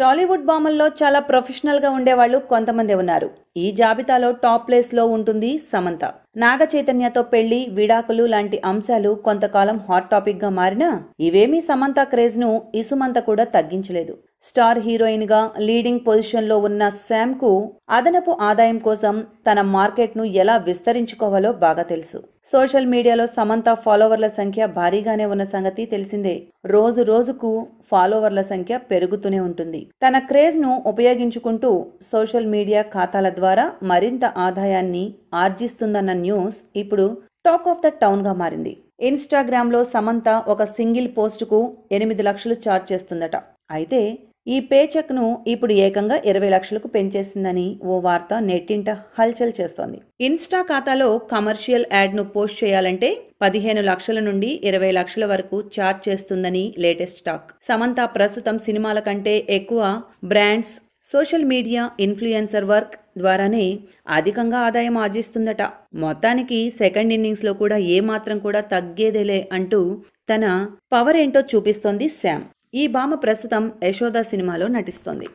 టాలీవుడ్ బామల్లో చాలా ప్రొఫెషనల్గా ఉండేవాళ్ళు కొంతమంది ఉన్నారు ఈ జాబితాలో టాప్ ప్లేస్లో ఉంటుంది సమంత నాగ చైతన్యతో పెళ్లి విడాకులు లాంటి అంశాలు కొంతకాలం హాట్ టాపిక్గా మారినా ఇవేమీ సమంత క్రేజ్ను ఇసుమంత కూడా తగ్గించలేదు స్టార్ హీరోయిన్గా లీడింగ్ పొజిషన్లో ఉన్న శామ్కు అదనపు ఆదాయం కోసం తన మార్కెట్ను ఎలా విస్తరించుకోవాలో బాగా తెలుసు సోషల్ మీడియాలో సమంత ఫాలోవర్ల సంఖ్య భారీగానే ఉన్న సంగతి తెలిసిందే రోజు రోజుకు ఫాలోవర్ల సంఖ్య పెరుగుతూనే ఉంటుంది తన క్రేజ్ను ఉపయోగించుకుంటూ సోషల్ మీడియా ఖాతాల ద్వారా ద్వారా మరింత ఆదాయాన్ని ఆర్జిస్తుందన్న న్యూస్ ఇప్పుడు టాక్ ఆఫ్ ద టౌన్గా మారింది ఇన్స్టాగ్రామ్లో సమంత ఒక సింగిల్ పోస్టుకు ఎనిమిది లక్షలు ఛార్జ్ చేస్తుందట అయితే ఈ పేచెక్ను ఇప్పుడు ఏకంగా ఇరవై లక్షలకు పెంచేసిందని ఓ వార్త నెట్టింట హల్చల్ చేస్తోంది ఇన్స్టా ఖాతాలో కమర్షియల్ యాడ్ను పోస్ట్ చేయాలంటే పదిహేను లక్షల నుండి ఇరవై లక్షల వరకు ఛార్జ్ చేస్తుందని లేటెస్ట్ టాక్ సమంత ప్రస్తుతం సినిమాల కంటే ఎక్కువ brands social media influencer work ద్వారానే అధికంగా ఆదాయం ఆర్జిస్తుందట మొత్తానికి సెకండ్ ఇన్నింగ్స్లో కూడా ఏమాత్రం కూడా తగ్గేదేలే అంటూ తన పవర్ ఏంటో చూపిస్తోంది శామ్ ఈ భామ ప్రస్తుతం యశోద సినిమాలో నటిస్తోంది